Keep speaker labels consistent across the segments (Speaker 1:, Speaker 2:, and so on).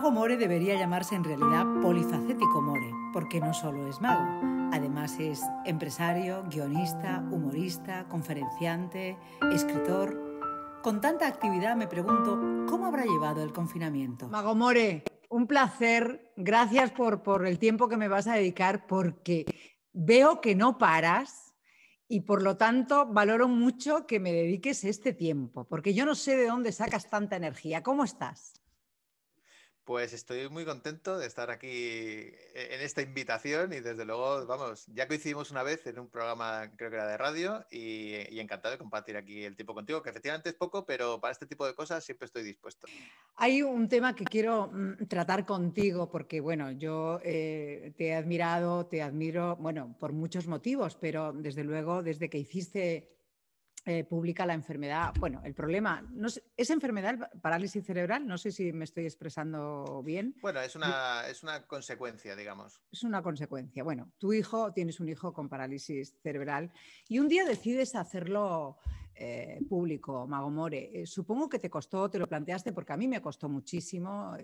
Speaker 1: Mago More debería llamarse en realidad Polifacético More, porque no solo es mago, además es empresario, guionista, humorista, conferenciante, escritor. Con tanta actividad me pregunto, ¿cómo habrá llevado el confinamiento? Mago More, un placer. Gracias por, por el tiempo que me vas a dedicar, porque veo que no paras y por lo tanto valoro mucho que me dediques este tiempo, porque yo no sé de dónde sacas tanta energía. ¿Cómo estás?
Speaker 2: Pues estoy muy contento de estar aquí eh, en esta invitación y desde luego, vamos, ya coincidimos una vez en un programa, creo que era de radio, eh, y, encantado de compartir aquí el tiempo contigo, que efectivamente es poco, pero para este tipo de cosas siempre estoy dispuesto.
Speaker 1: Hay un tema que quiero mm, tratar contigo, porque bueno, yo eh, te he admirado, te admiro, bueno, por muchos motivos, pero desde luego, desde que hiciste eh, publica la enfermedad, bueno, el problema, no ¿es enfermedad parálisis cerebral? No sé si me estoy expresando bien.
Speaker 2: Bueno, es una, es una consecuencia, digamos.
Speaker 1: Es una consecuencia. Bueno, tu hijo, tienes un hijo con parálisis cerebral y un día decides hacerlo eh, público, Magomore. Eh, supongo que te costó, te lo planteaste, porque a mí me costó muchísimo.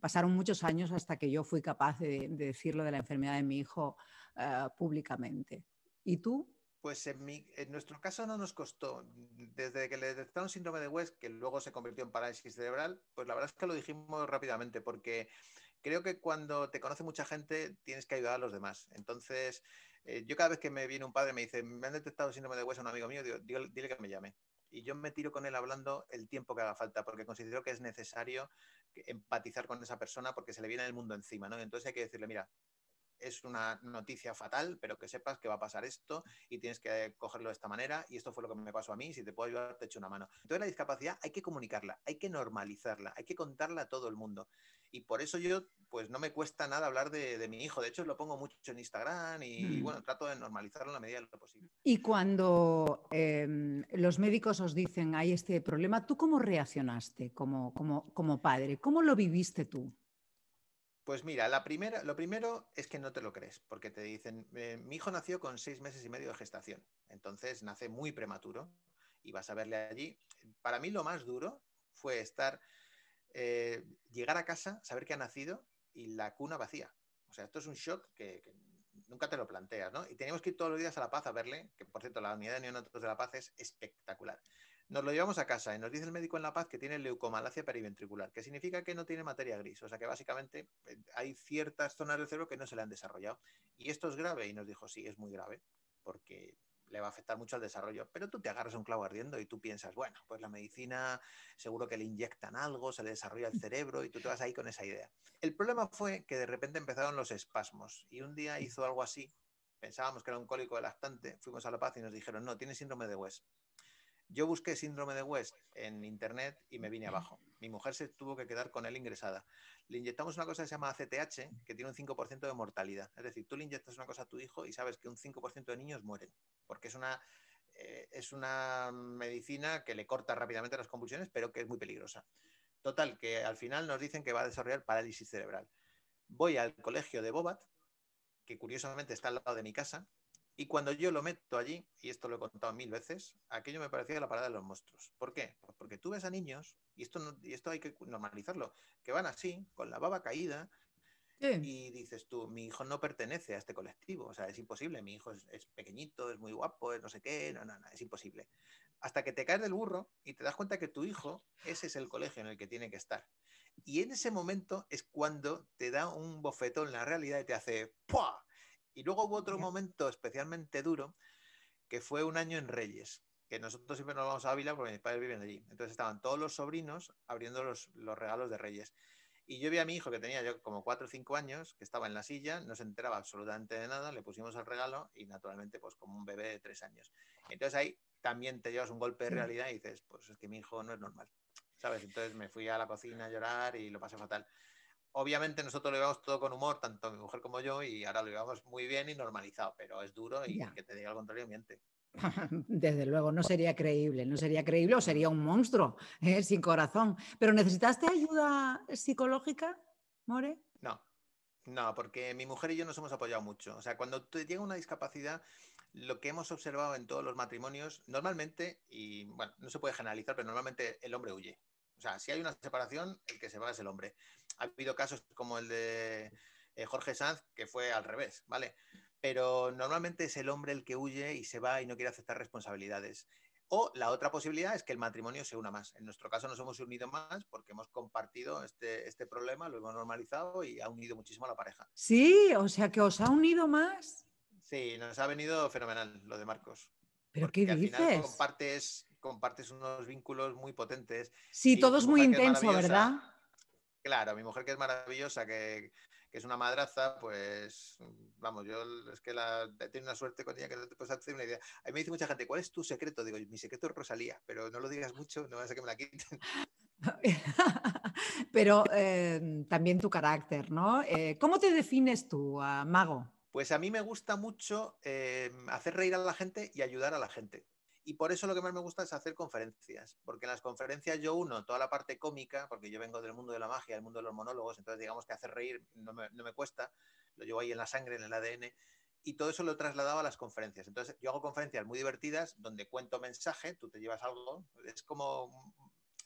Speaker 1: pasaron muchos años hasta que yo fui capaz de, de decirlo de la enfermedad de mi hijo públicamente. ¿Y tú?
Speaker 2: Pues en, nuestro caso no nos costó. Desde que le detectaron síndrome de West, que luego se convirtió en parálisis cerebral, pues la verdad es que lo dijimos rápidamente, porque creo que cuando te conoce mucha gente tienes que ayudar a los demás. Entonces, eh, yo cada vez que me viene un padre y me dice, me han detectado síndrome de West a un amigo mío, digo, dile que me llame. Y yo me tiro con él hablando el tiempo que haga falta, porque considero que es necesario empatizar con esa persona porque se le viene el mundo encima, ¿no? Entonces hay que decirle, mira, es una noticia fatal, pero que sepas que va a pasar esto y tienes que cogerlo de esta manera y esto fue lo que me pasó a mí, si te puedo ayudar te echo una mano. Entonces la discapacidad hay que comunicarla, hay que normalizarla, hay que contarla a todo el mundo. Y por eso yo, pues no me cuesta nada hablar de, mi hijo, de hecho lo pongo mucho en Instagram y, mm. bueno, trato de normalizarlo en la medida de lo posible.
Speaker 1: Y cuando em, los médicos os dicen, hay este problema, ¿tú cómo reaccionaste como padre? ¿Cómo lo viviste tú?
Speaker 2: Pues mira, la primera, lo primero es que no te lo crees, porque te dicen, eh, mi hijo nació con seis meses y medio de gestación, entonces nace muy prematuro y vas a verle allí. Para mí lo más duro fue estar, eh, llegar a casa, saber que ha nacido y la cuna vacía. O sea, esto es un shock que, nunca te lo planteas, ¿no? Y teníamos que ir todos los días a La Paz a verle, que por cierto, la unidad de neonatos de La Paz es espectacular. Nos lo llevamos a casa y nos dice el médico en La Paz que tiene leucomalacia periventricular, que significa que no tiene materia gris, o sea que básicamente eh, hay ciertas zonas del cerebro que no se le han desarrollado. Y esto es grave y nos dijo, sí, es muy grave, porque le va a afectar mucho al desarrollo. Pero tú te agarras un clavo ardiendo y tú piensas, bueno, pues la medicina seguro que le inyectan algo, se le desarrolla el cerebro y tú te vas ahí con esa idea. El problema fue que de repente empezaron los espasmos y un día hizo algo así, pensábamos que era un cólico de lactante, fuimos a La Paz y nos dijeron, no, tiene síndrome de West. Yo busqué síndrome de West en internet y me vine abajo. Mi mujer se tuvo que quedar con él ingresada. Le inyectamos una cosa que se llama ACTH, que tiene un 5% de mortalidad. Es decir, tú le inyectas una cosa a tu hijo y sabes que un 5% de niños mueren, porque es una, eh, es una medicina que le corta rápidamente las convulsiones, pero que es muy peligrosa. Total, que al final nos dicen que va a desarrollar parálisis cerebral. Voy al colegio de Bobat, que curiosamente está al lado de mi casa, y cuando yo lo meto allí, y esto lo he contado mil veces, aquello me parecía la parada de los monstruos. ¿Por qué? Pues porque tú ves a niños, y esto, no, hay que normalizarlo, que van así, con la baba caída, y dices tú, mi hijo no pertenece a este colectivo, o sea, es imposible, mi hijo es, pequeñito, es muy guapo, es no sé qué, no, no, no, es imposible. Hasta que te caes del burro y te das cuenta que tu hijo, ese es el colegio en el que tiene que estar. Y en ese momento es cuando te da un bofetón la realidad y te hace ¡pua! Y luego hubo otro momento especialmente duro, que fue un año en Reyes, que nosotros siempre nos vamos a Ávila porque mis padres viven allí. Entonces estaban todos los sobrinos abriendo los, los regalos de Reyes. Y yo vi a mi hijo que tenía yo como 4 o 5 años, que estaba en la silla, no se enteraba absolutamente de nada, le pusimos el regalo y naturalmente pues como un bebé de 3 años. Entonces ahí también te llevas un golpe de realidad y dices, pues es que mi hijo no es normal. ¿Sabes? Entonces me fui a la cocina a llorar y lo pasé fatal obviamente nosotros lo llevamos todo con humor, tanto mi mujer como yo, y ahora lo llevamos muy bien y normalizado, pero es duro y que te diga lo contrario miente.
Speaker 1: Desde luego, no sería creíble, no sería creíble o sería un monstruo ¿eh? sin corazón. ¿Pero necesitaste ayuda psicológica, More?
Speaker 2: No, no, porque mi mujer y yo nos hemos apoyado mucho. O sea, cuando te llega una discapacidad, lo que hemos observado en todos los matrimonios, normalmente, y bueno, no se puede generalizar, pero normalmente el hombre huye. O sea, si hay una separación, el que se va es el hombre ha habido casos como el de eh, Jorge Sanz, que fue al revés, ¿vale? Pero normalmente es el hombre el que huye y se va y no quiere aceptar responsabilidades. O la otra posibilidad es que el matrimonio se una más. En nuestro caso nos hemos unido más porque hemos compartido este, este problema, lo hemos normalizado y ha unido muchísimo a la pareja.
Speaker 1: Sí, o sea que os ha unido más.
Speaker 2: Sí, nos ha venido fenomenal lo de Marcos.
Speaker 1: ¿Pero qué dices? Al final
Speaker 2: compartes, compartes unos vínculos muy potentes.
Speaker 1: Sí, todo es muy intenso, ¿verdad?
Speaker 2: Claro, mi mujer que es maravillosa, que, es una madraza, pues vamos, yo es que la, tiene una suerte con ella que no te puedes hacer una idea. A mí me dice mucha gente, ¿cuál es tu secreto? Digo, mi secreto es Rosalía, pero no lo digas mucho, no vas a que me la quiten.
Speaker 1: pero em, también tu carácter, ¿no? Eh, ¿Cómo te defines tú, mago?
Speaker 2: Pues a mí me gusta mucho em, hacer reír a la gente y ayudar a la gente. Y por eso lo que más me gusta es hacer conferencias, porque en las conferencias yo uno toda la parte cómica, porque yo vengo del mundo de la magia, del mundo de los monólogos, entonces digamos que hacer reír no me, cuesta, lo llevo ahí en la sangre, en el ADN, y todo eso lo trasladaba a las conferencias. Entonces, yo hago conferencias muy divertidas donde cuento mensaje, tú te llevas algo, es como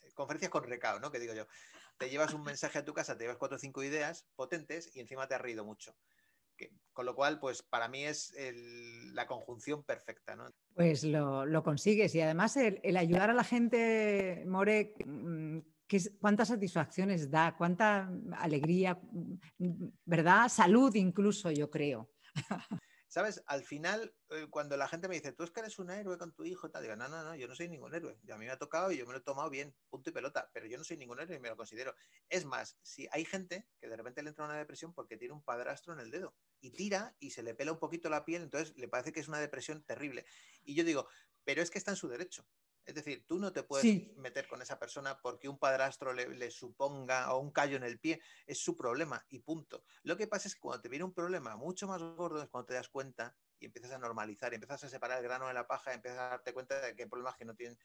Speaker 2: eh, conferencias con recado, ¿no? Que digo yo, te llevas un mensaje a tu casa, te llevas cuatro o cinco ideas potentes y encima te has reído mucho con lo cual, pues para mí es la conjunción perfecta,
Speaker 1: Pues lo, consigues y además el, ayudar a la gente, More, mm, cuántas satisfacciones da, cuánta alegría, mm, ¿verdad? Salud incluso, yo creo.
Speaker 2: ¿Sabes? Al final, eh, cuando la gente me dice, tú es que eres un héroe con tu hijo, tal, digo, no, no, no, yo no soy ningún héroe. a mí me ha tocado y yo me lo he tomado bien, punto y pelota, pero yo no soy ningún héroe y me lo considero. Es más, si hay gente que de repente una depresión porque tiene un padrastro en el dedo y tira y se le pela un poquito la piel, entonces le parece que es una depresión terrible. Y yo digo, pero es que está en su derecho. Es decir, tú no te puedes meter con esa persona porque un padrastro le, suponga o un callo en el pie. Es su problema y punto. Lo que pasa es que cuando te viene un problema mucho más gordo es cuando te das cuenta y empiezas a normalizar, y empiezas a separar el grano de la paja, y empiezas a darte cuenta de que hay problemas que no tienen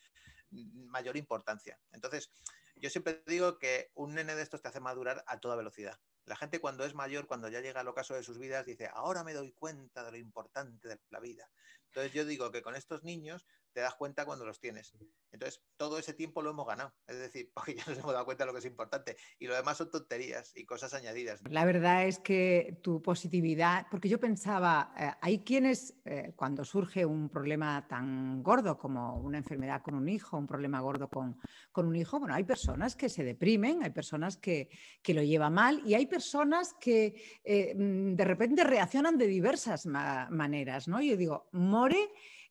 Speaker 2: mayor importancia. Entonces, yo siempre digo que un nene de estos te hace madurar a toda velocidad. La gente cuando es mayor, cuando ya llega al ocaso de sus vidas, dice, ahora me doy cuenta de lo importante de la vida. Entonces yo digo que con estos niños te das cuenta cuando los tienes. Entonces, todo ese tiempo lo hemos ganado. Es decir, porque ya nos hemos dado cuenta de lo que es importante. Y lo demás son tonterías y cosas añadidas.
Speaker 1: La verdad es que tu positividad, porque yo pensaba, eh, hay quienes, eh, cuando surge un problema tan gordo como una enfermedad con un hijo, un problema gordo con, un hijo, bueno, hay personas que se deprimen, hay personas que, lo llevan mal y hay personas que eh, mm, de repente reaccionan de diversas maneras, ¿no? Yo digo, More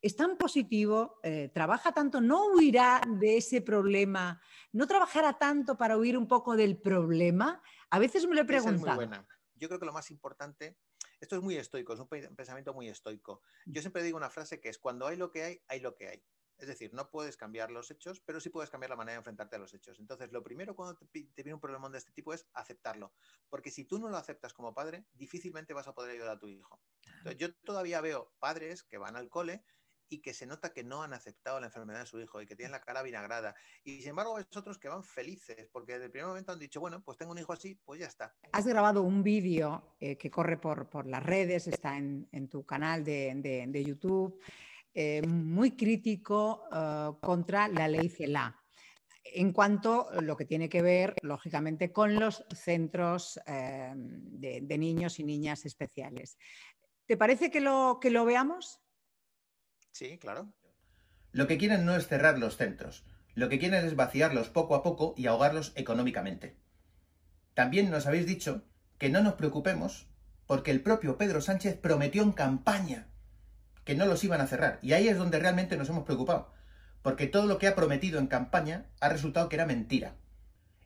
Speaker 1: es tan positivo, eh, trabaja tanto, no huirá de ese problema, no trabajará tanto para huir un poco del problema. A veces me lo he preguntado. Es muy
Speaker 2: buena. Yo creo que lo más importante, esto es muy estoico, es un pensamiento muy estoico. Mm. Yo siempre digo una frase que es, cuando hay lo que hay, hay lo que hay. Es decir, no puedes cambiar los hechos, pero sí puedes cambiar la manera de enfrentarte a los hechos. Entonces, lo primero cuando te, viene un problema de este tipo es aceptarlo. Porque si tú no lo aceptas como padre, difícilmente vas a poder ayudar a tu hijo. Entonces, yo todavía veo padres que van al cole y que se nota que no han aceptado la enfermedad de su hijo y que tienen la cara vinagrada. Y sin embargo, es otros que van felices porque desde el primer momento han dicho, bueno, pues tengo un hijo así, pues ya está.
Speaker 1: Has grabado un vídeo eh, que corre por, las redes, está en, tu canal de, YouTube, eh, muy crítico eh, contra la ley CELA en cuanto a lo que tiene que ver, lógicamente, con los centros de, de, niños y niñas especiales. ¿Te parece que lo, que lo veamos? Sí, claro.
Speaker 2: Lo que quieren no es cerrar los centros, lo que quieren es vaciarlos poco a poco y ahogarlos económicamente. También nos habéis dicho que no nos preocupemos porque el propio Pedro Sánchez prometió en campaña que no los iban a cerrar. Y ahí es donde realmente nos hemos preocupado, porque todo lo que ha prometido en campaña ha resultado que era mentira.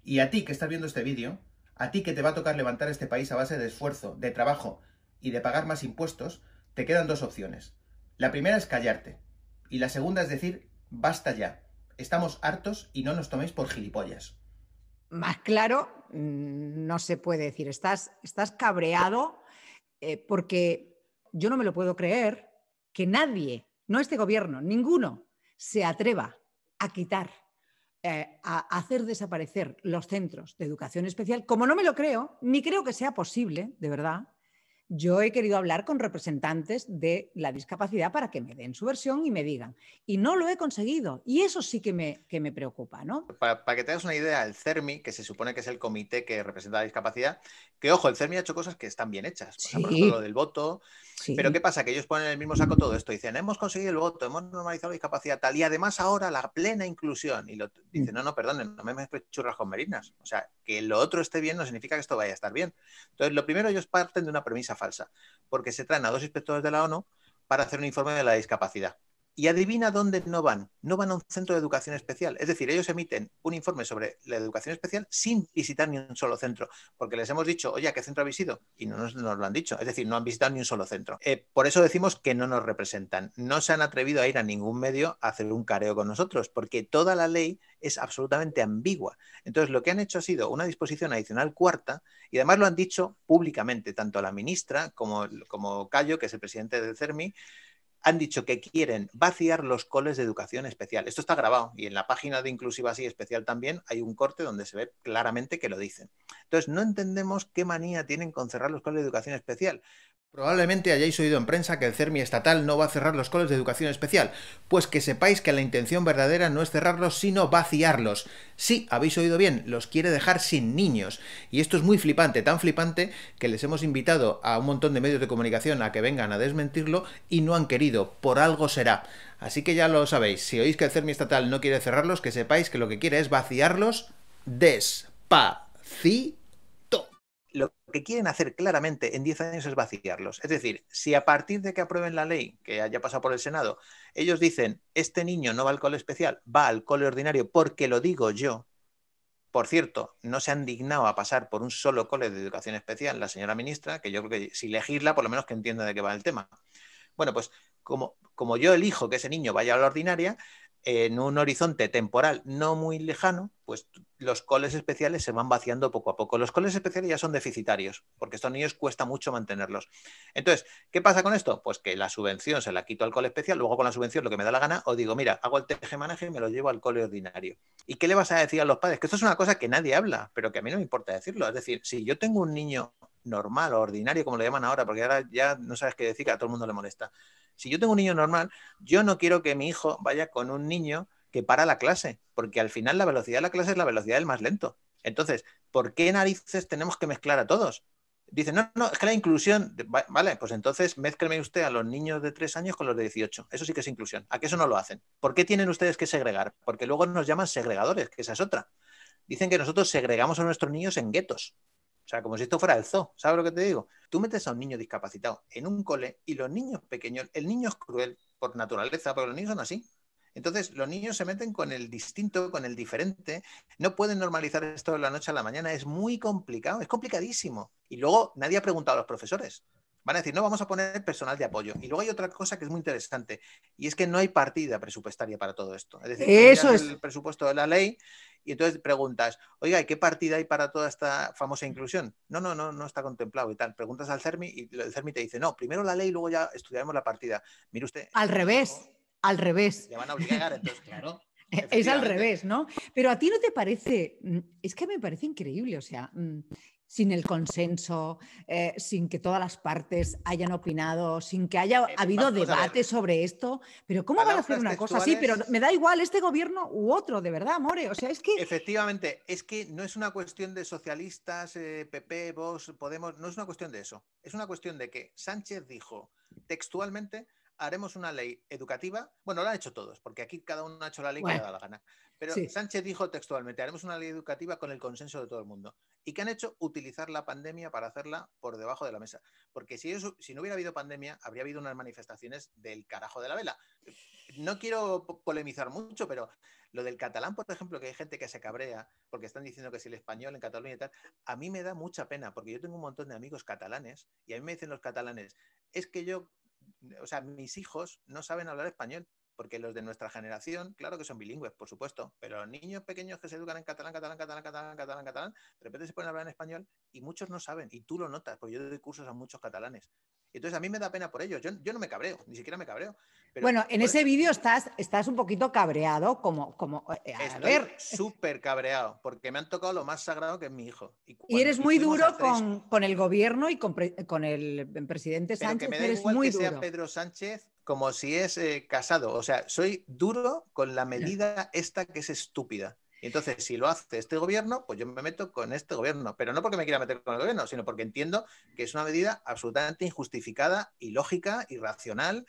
Speaker 2: Y a ti que estás viendo este vídeo, a ti que te va a tocar levantar este país a base de esfuerzo, de trabajo y de pagar más impuestos, te quedan dos opciones. La primera es callarte. Y la segunda es decir, basta ya. Estamos hartos y no nos toméis por gilipollas.
Speaker 1: Más claro, mm, no se puede decir. Estás, estás cabreado eh, porque yo no me lo puedo creer que nadie, no este gobierno, ninguno, se atreva a quitar, eh, a hacer desaparecer los centros de educación especial, como no me lo creo, ni creo que sea posible, de verdad, yo he querido hablar con representantes de la discapacidad para que me den su versión y me digan. Y no lo he conseguido. Y eso sí que me, que me preocupa, ¿no?
Speaker 2: Para, que tengas una idea, el CERMI, que se supone que es el comité que representa la discapacidad, que ojo, el CERMI ha hecho cosas que están bien hechas. Por ejemplo, lo del voto. Pero ¿qué pasa? Que ellos ponen en el mismo saco todo esto. Dicen, hemos conseguido el voto, hemos normalizado la discapacidad tal. Y además ahora la plena inclusión. Y lo, mm. dicen, no, no, perdonen, no me meto churras con merinas. O sea, que lo otro esté bien no significa que esto vaya a estar bien. Entonces, lo primero, ellos parten de una premisa falsa, porque se traen a dos inspectores de la ONU para hacer un informe de la discapacidad. Y adivina dónde no van. No van a un centro de educación especial. Es decir, ellos emiten un informe sobre la educación especial sin visitar ni un solo centro, porque les hemos dicho, oye, qué centro habéis ido? Y no nos, lo han dicho. Es decir, no han visitado ni un solo centro. Eh, por eso decimos que no nos representan. No se han atrevido a ir a ningún medio a hacer un careo con nosotros, porque toda la ley es absolutamente ambigua. Entonces, lo que han hecho ha sido una disposición adicional cuarta, y además lo han dicho públicamente, tanto la ministra como, como Cayo, que es el presidente del CERMI, han dicho que quieren vaciar los coles de educación especial. Esto está grabado y en la página de Inclusiva Sí Especial también hay un corte donde se ve claramente que lo dicen. Entonces, no entendemos qué manía tienen con cerrar los coles de educación especial, Probablemente hayáis oído en prensa que el CERMI estatal no va a cerrar los coles de educación especial, pues que sepáis que la intención verdadera no es cerrarlos, sino vaciarlos. Sí, habéis oído bien, los quiere dejar sin niños. Y esto es muy flipante, tan flipante que les hemos invitado a un montón de medios de comunicación a que vengan a desmentirlo y no han querido, por algo será. Así que ya lo sabéis, si oís que el CERMI estatal no quiere cerrarlos, que sepáis que lo que quiere es vaciarlos despacito lo que quieren hacer claramente en 10 años es vaciarlos. Es decir, si a partir de que aprueben la ley, que haya pasado por el Senado, ellos dicen, este niño no va al cole especial, va al cole ordinario porque lo digo yo. Por cierto, no se han dignado a pasar por un solo cole de educación especial la señora ministra, que yo creo que si elegirla, por lo menos que entienda de qué va el tema. Bueno, pues como, como yo elijo que ese niño vaya a la ordinaria, en un horizonte temporal no muy lejano, pues los coles especiales se van vaciando poco a poco. Los coles especiales ya son deficitarios, porque estos niños cuesta mucho mantenerlos. Entonces, ¿qué pasa con esto? Pues que la subvención se la quito al cole especial, luego con la subvención lo que me da la gana, o digo, mira, hago el tejemanaje y me lo llevo al cole ordinario. ¿Y qué le vas a decir a los padres? Que esto es una cosa que nadie habla, pero que a mí no me importa decirlo. Es decir, si yo tengo un niño normal o ordinario, como lo llaman ahora, porque ahora ya no sabes qué decir, que a todo el mundo le molesta. Si yo tengo un niño normal, yo no quiero que mi hijo vaya con un niño que para la clase, porque al final la velocidad de la clase es la velocidad del más lento. Entonces, ¿por qué narices tenemos que mezclar a todos? Dicen, no, no, es que la inclusión, vale, pues entonces mezcleme usted a los niños de tres años con los de 18. Eso sí que es inclusión. ¿A qué eso no lo hacen? ¿Por qué tienen ustedes que segregar? Porque luego nos llaman segregadores, que esa es otra. Dicen que nosotros segregamos a nuestros niños en guetos. O sea, como si esto fuera el zoo, ¿sabes lo que te digo? Tú metes a un niño discapacitado en un cole y los niños pequeños, el niño es cruel por naturaleza, pero los niños son así. Entonces, los niños se meten con el distinto, con el diferente. No pueden normalizar esto de la noche a la mañana. Es muy complicado, es complicadísimo. Y luego nadie ha preguntado a los profesores. Van a decir, no, vamos a poner personal de apoyo. Y luego hay otra cosa que es muy interesante, y es que no hay partida presupuestaria para todo esto. Es decir, Eso es el presupuesto de la ley y entonces preguntas, oiga, ¿y qué partida hay para toda esta famosa inclusión? No, no, no, no está contemplado y tal. Preguntas al CERMI y el CERMI te dice, no, primero la ley luego ya estudiaremos la partida. Mire usted. Al
Speaker 1: revés, al revés. Le van a obligar,
Speaker 2: entonces, claro.
Speaker 1: Eh, es al revés, ¿no? Pero a ti no te parece, mm, es que me parece increíble, o sea, mm, sin el consenso, eh, sin que todas las partes hayan opinado, sin que haya eh, habido debate sobre esto. Pero ¿cómo van a hacer una cosa así? Pero me da igual este gobierno u otro, de verdad, More. O sea, es que...
Speaker 2: Efectivamente, es que no es una cuestión de socialistas, PP, eh, Vox, Podemos, no es una cuestión de eso. Es una cuestión de que Sánchez dijo textualmente haremos una ley educativa. Bueno, lo han hecho todos, porque aquí cada uno ha hecho la ley que le da la gana. Pero Sánchez dijo textualmente, haremos una ley educativa con el consenso de todo el mundo. ¿Y qué han hecho? Utilizar la pandemia para hacerla por debajo de la mesa. Porque si, eso, si no hubiera habido pandemia, habría habido unas manifestaciones del carajo de la vela. No quiero polemizar mucho, pero lo del catalán, por ejemplo, que hay gente que se cabrea porque están diciendo que si el español en Cataluña y tal, a mí me da mucha pena, porque yo tengo un montón de amigos catalanes y a mí me dicen los catalanes, es que yo o sea, mis hijos no saben hablar español, porque los de nuestra generación, claro que son bilingües, por supuesto, pero los niños pequeños que se educan en catalán, catalán, catalán, catalán, catalán, catalán, de repente se ponen a hablar en español y muchos no saben, y tú lo notas, porque yo doy cursos a muchos catalanes, entonces a mí me da pena por ello. Yo, no me cabreo, ni siquiera me cabreo. bueno, en
Speaker 1: ese vídeo estás, estás un poquito cabreado, como. como eh, a ver.
Speaker 2: súper cabreado, porque me han tocado lo más sagrado que es mi hijo.
Speaker 1: Y, eres muy duro con, el gobierno y con, el presidente Sánchez. me da eres sea Pedro Sánchez
Speaker 2: como si es eh, casado. O sea, soy duro con la medida esta que es estúpida. Entonces, si lo hace este gobierno, pues yo me meto con este gobierno, pero no porque me quiera meter con el gobierno, sino porque entiendo que es una medida absolutamente injustificada, ilógica, irracional.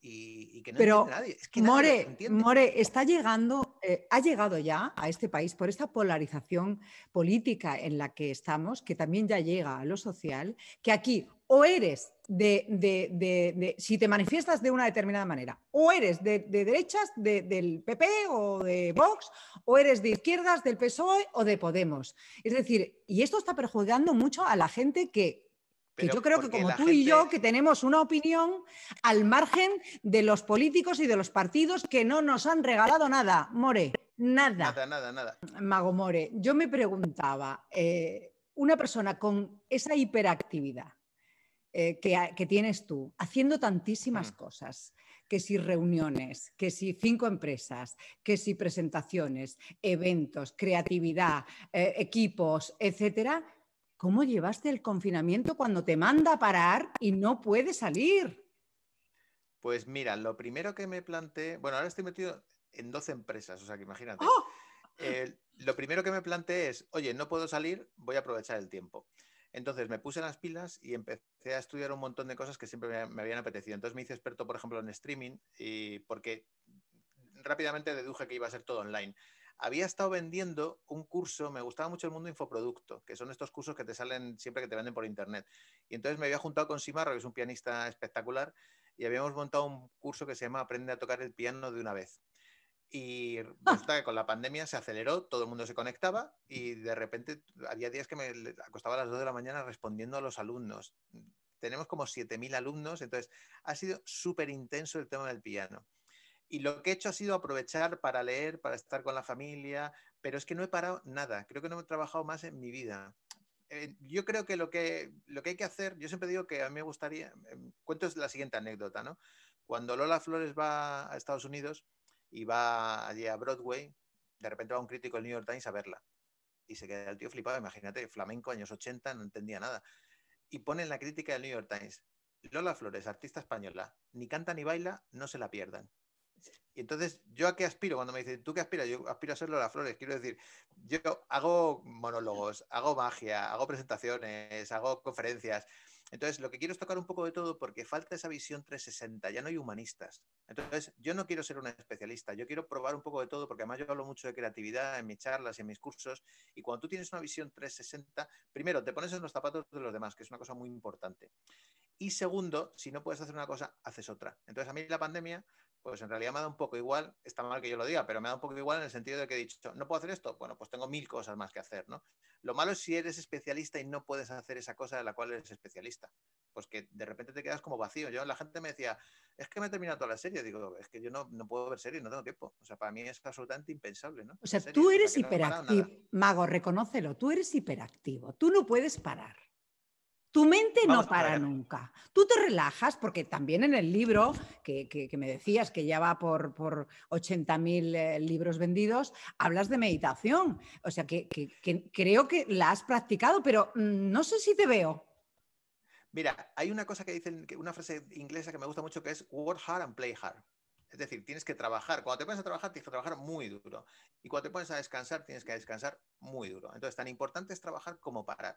Speaker 2: Y, y que no pero, nadie. Es que More, More,
Speaker 1: está llegando, eh, ha llegado ya a este país por esta polarización política en la que estamos, que también ya llega a lo social, que aquí o eres de, si te manifiestas de una determinada manera, o eres de, derechas del PP o de Vox, o eres de izquierdas del PSOE o de Podemos. Es decir, y esto está perjudicando mucho a la gente que, yo creo que como tú y yo, que tenemos una opinión al margen de los políticos y de los partidos que no nos han regalado nada, More, nada. Nada, nada, nada. Mago More, yo me preguntaba, eh, una persona con esa hiperactividad, eh, que, tienes tú, haciendo tantísimas mm. cosas, que si reuniones, que si cinco empresas, que si presentaciones, eventos, creatividad, eh, equipos, etcétera, ¿cómo llevaste el confinamiento cuando te manda a parar y no puedes salir?
Speaker 2: Pues mira, lo primero que me planteé, bueno, ahora estoy metido en 12 empresas, o sea que imagínate. ¡Oh! lo primero que me planteé es, oye, no puedo salir, voy a aprovechar el tiempo. Entonces me puse las pilas y empecé a estudiar un montón de cosas que siempre me habían apetecido. Entonces me hice experto, por ejemplo, en streaming y porque rápidamente deduje que iba a ser todo online. Había estado vendiendo un curso, me gustaba mucho el mundo infoproducto, que son estos cursos que te salen siempre que te venden por internet. Y entonces me había juntado con Simarro, que es un pianista espectacular, y habíamos montado un curso que se llama Aprende a tocar el piano de una vez. Y ah. resulta con la pandemia se aceleró, todo el mundo se conectaba y de repente había días que me acostaba a las 2 de la mañana respondiendo a los alumnos. Tenemos como 7.000 alumnos, entonces ha sido súper intenso el tema del piano. Y lo que he hecho ha sido aprovechar para leer, para estar con la familia, pero es que no he parado nada, creo que no he trabajado más en mi vida. Eh, yo creo que lo, que lo que hay que hacer, yo siempre digo que a mí me gustaría, em, cuento la siguiente anécdota, ¿no? Cuando Lola Flores va a Estados Unidos, y va allí a Broadway, de repente va un crítico del New York Times a verla. Y se queda el tío flipado, imagínate, flamenco, años 80, no entendía nada. Y pone en la crítica del New York Times, Lola Flores, artista española, ni canta ni baila, no se la pierdan. Y entonces, ¿yo a qué aspiro? Cuando me dicen, ¿tú qué aspiras? Yo aspiro a ser Lola Flores. Quiero decir, yo hago monólogos, hago magia, hago presentaciones, hago conferencias, entonces, lo que quiero es tocar un poco de todo porque falta esa visión 360, ya no hay humanistas. Entonces, yo no quiero ser un especialista, yo quiero probar un poco de todo porque además yo hablo mucho de creatividad en mis charlas y en mis cursos y cuando tú tienes una visión 360, primero, te pones en los zapatos de los demás, que es una cosa muy importante. Y segundo, si no puedes hacer una cosa, haces otra. Entonces, a mí la pandemia pues en realidad me da un poco igual, está mal que yo lo diga, pero me da un poco igual en el sentido de que he dicho, no puedo hacer esto, bueno, pues tengo mil cosas más que hacer, ¿no? Lo malo es si eres especialista y no puedes hacer esa cosa de la cual eres especialista, pues que de repente te quedas como vacío. Yo, la gente me decía, es que me he terminado toda la serie, digo, es que yo no, no puedo ver series, no tengo tiempo, o sea, para mí es absolutamente impensable, ¿no? O sea, tú eres hiperactivo,
Speaker 1: Mago, reconócelo, tú eres hiperactivo, tú no puedes parar. Tu mente no para nunca. Tú te relajas porque también en el libro que, me decías que ya va por, 80.000 eh, libros vendidos, hablas de meditación. O sea que, que, creo que la has practicado, pero mm, no sé si te veo.
Speaker 2: Mira, hay una cosa que dicen, una frase inglesa que me gusta mucho que es work hard and play hard. Es decir, tienes que trabajar. Cuando te pones a trabajar, tienes que trabajar muy duro. Y cuando te pones a descansar, tienes que descansar muy duro. Entonces, tan importante es trabajar como parar.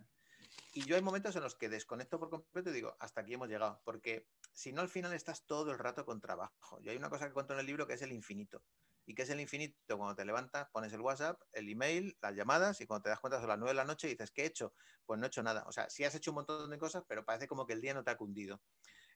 Speaker 2: Y yo hay momentos en los que desconecto por completo y digo, hasta aquí hemos llegado. Porque si no, al final estás todo el rato con trabajo. Y hay una cosa que cuento en el libro que es el infinito. ¿Y que es el infinito? Cuando te levantas, pones el WhatsApp, el email, las llamadas y cuando te das cuenta son las 9 de la noche y dices, ¿qué he hecho? Pues no he hecho nada. O sea, sí has hecho un montón de cosas, pero parece como que el día no te ha cundido.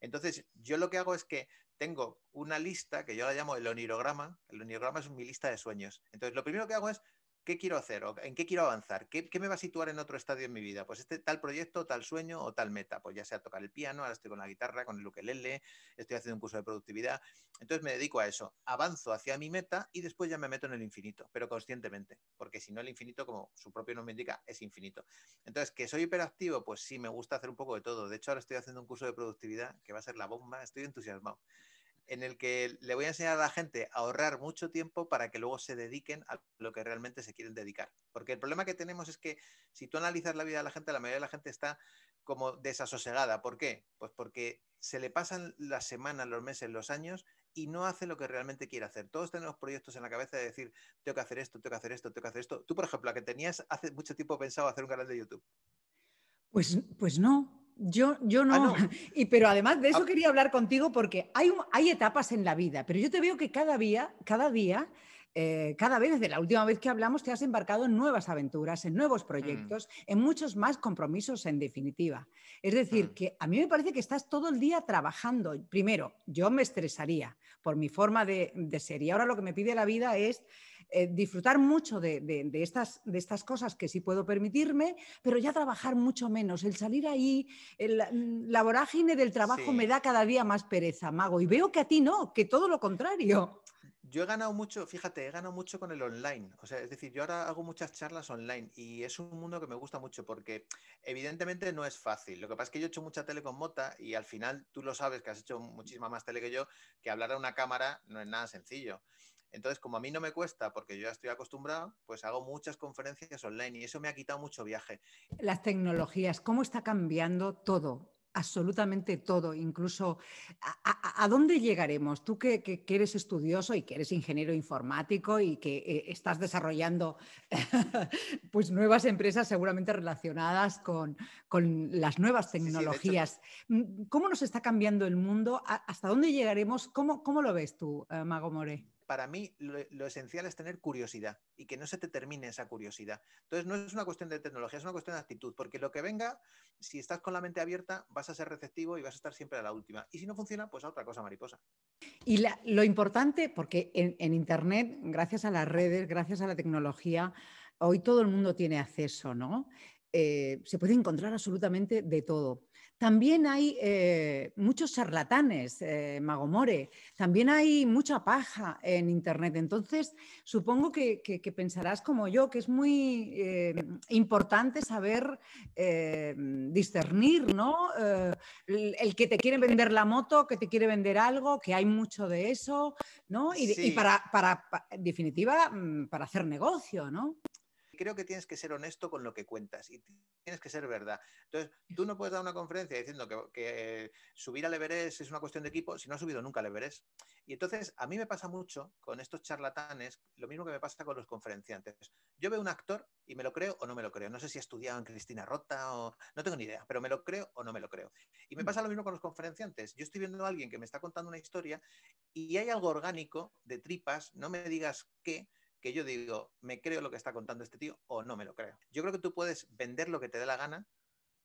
Speaker 2: Entonces, yo lo que hago es que tengo una lista que yo la llamo el onirograma. El onirograma es mi lista de sueños. Entonces, lo primero que hago es ¿Qué quiero hacer? ¿O ¿En qué quiero avanzar? ¿Qué, ¿Qué, me va a situar en otro estadio en mi vida? Pues este tal proyecto, tal sueño o tal meta. Pues ya sea tocar el piano, ahora estoy con la guitarra, con el ukelele, estoy haciendo un curso de productividad. Entonces me dedico a eso. Avanzo hacia mi meta y después ya me meto en el infinito, pero conscientemente. Porque si no, el infinito, como su propio nombre indica, es infinito. Entonces, ¿que soy hiperactivo? Pues sí, me gusta hacer un poco de todo. De hecho, ahora estoy haciendo un curso de productividad que va a ser la bomba. Estoy entusiasmado en el que le voy a enseñar a la gente a ahorrar mucho tiempo para que luego se dediquen a lo que realmente se quieren dedicar. Porque el problema que tenemos es que si tú analizas la vida de la gente, la mayoría de la gente está como desasosegada. ¿Por qué? Pues porque se le pasan las semanas, los meses, los años y no hace lo que realmente quiere hacer. Todos tenemos proyectos en la cabeza de decir, tengo que hacer esto, tengo que hacer esto, tengo que hacer esto. Tú, por ejemplo, la que tenías hace mucho tiempo pensado hacer un canal de YouTube.
Speaker 1: Pues, pues no, yo, yo ah, no. no. Y, pero además de eso ah. quería hablar contigo porque hay, hay etapas en la vida, pero yo te veo que cada día, cada día eh, cada vez desde la última vez que hablamos te has embarcado en nuevas aventuras, en nuevos mm. proyectos, en muchos más compromisos en definitiva. Es decir, mm. que a mí me parece que estás todo el día trabajando. Primero, yo me estresaría por mi forma de, de ser y ahora lo que me pide la vida es eh, disfrutar mucho de, estas, de estas cosas que sí puedo permitirme, pero ya trabajar mucho menos. El salir ahí, el, mm, la vorágine del trabajo me da cada día más pereza, Mago. Y veo que a ti no, que todo lo contrario.
Speaker 2: Yo he ganado mucho, fíjate, he ganado mucho con el online. O sea, es decir, yo ahora hago muchas charlas online y es un mundo que me gusta mucho porque evidentemente no es fácil. Lo que pasa es que yo he hecho mucha tele con Mota y al final tú lo sabes que has hecho muchísima más tele que yo, que hablar a una cámara no es nada sencillo. Entonces, como a mí no me cuesta, porque yo ya estoy acostumbrado, pues hago muchas conferencias online y eso me ha quitado mucho viaje.
Speaker 1: Las tecnologías, ¿cómo está cambiando todo? absolutamente todo, incluso a, dónde llegaremos. Tú que, eres estudioso y que eres ingeniero informático y que eh, estás desarrollando pues nuevas empresas seguramente relacionadas con, las nuevas tecnologías. Mm, ¿Cómo nos está cambiando el mundo? ¿Hasta dónde llegaremos? ¿Cómo, cómo lo ves tú, eh, Mago More? para mí lo,
Speaker 2: esencial es tener curiosidad y que no se te termine esa curiosidad. Entonces, no es una cuestión de tecnología, es una cuestión de actitud, porque lo que venga, si estás con la mente abierta, vas a ser receptivo y vas a estar siempre a la última. Y si no funciona, pues a otra cosa, mariposa.
Speaker 1: Y lo importante, porque en, Internet, gracias a las redes, gracias a la tecnología, hoy todo el mundo tiene acceso, ¿no? Eh, se puede encontrar absolutamente de todo. También hay eh, muchos charlatanes, eh, Magomore, también hay mucha paja en Internet. Entonces, supongo que, pensarás como yo, que es muy eh, importante saber discernir, ¿no? El, que te quiere vender la moto, que te quiere vender algo, que hay mucho de eso, ¿no? Y, para, para, para, definitiva, mm, para hacer negocio, ¿no?
Speaker 2: Creo que tienes que ser honesto con lo que cuentas y tienes que ser verdad. Entonces, tú no puedes dar una conferencia diciendo que, subir al Everest es una cuestión de equipo si no has subido nunca al Everest. Y entonces, a mí me pasa mucho con estos charlatanes, lo mismo que me pasa con los conferenciantes. Yo veo un actor y me lo creo o no me lo creo. No sé si ha estudiado en Cristina Rota o no tengo ni idea, pero me lo creo o no me lo creo. Y me mm. pasa lo mismo con los conferenciantes. Yo estoy viendo a alguien que me está contando una historia y hay algo orgánico de tripas, no me digas qué, que yo digo, ¿me creo lo que está contando este tío o no me lo creo? Yo creo que tú puedes vender lo que te dé la gana,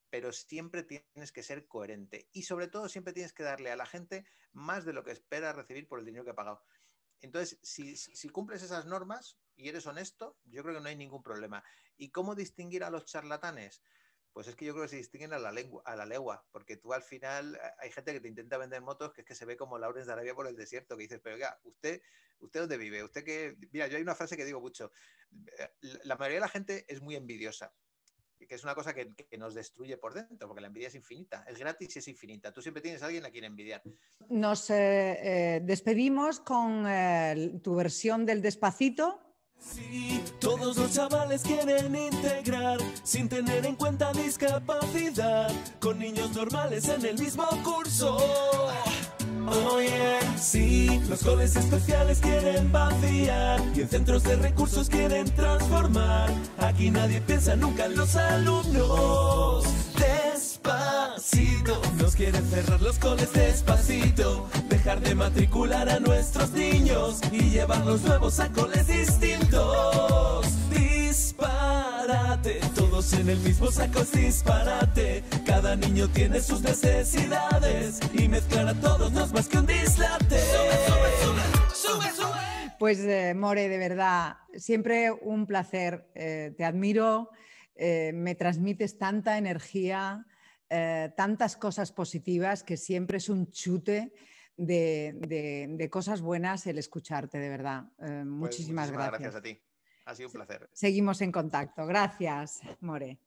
Speaker 2: pero siempre tienes que ser coherente y sobre todo siempre tienes que darle a la gente más de lo que espera recibir por el dinero que ha pagado. Entonces, si, cumples esas normas y eres honesto, yo creo que no hay ningún problema. ¿Y cómo distinguir a los charlatanes? Pues es que yo creo que se distinguen a la, lengua, a la lengua porque tú al final eh, hay gente que te intenta vender motos que es que se ve como Laurence de Arabia por el desierto, que dices, pero ya, usted ¿Usted dónde vive? Usted que. Mira, yo hay una frase que digo mucho. Eh, la mayoría de la gente es muy envidiosa que es una cosa que, nos destruye por dentro, porque la envidia es infinita, es gratis y es infinita. Tú siempre tienes a alguien a quien envidiar.
Speaker 1: Nos eh, eh, despedimos con tu versión del despacito.
Speaker 2: Sí, todos los chavales quieren integrar sin tener en cuenta discapacidad, con niños normales en el mismo curso
Speaker 1: los coles especiales quieren vaciar y en centros de recursos quieren transformar. Aquí nadie piensa nunca en los alumnos. Despacito, nos quieren cerrar los coles despacito. Dejar de matricular a nuestros niños y llevarlos nuevos a coles distintos en el mismo saco es disparate. Cada niño tiene sus necesidades y mezclar a todos no es más que un dislate. Sube, sube, sube, sube, Pues eh, More, de verdad, siempre un placer. Eh, te admiro, eh, me transmites tanta energía, tantas cosas positivas que siempre es un chute. De, cosas buenas el escucharte, de verdad. Pues muchísimas, gracias. gracias a
Speaker 2: ti. Ha sido un placer.
Speaker 1: Seguimos en contacto. Gracias, More.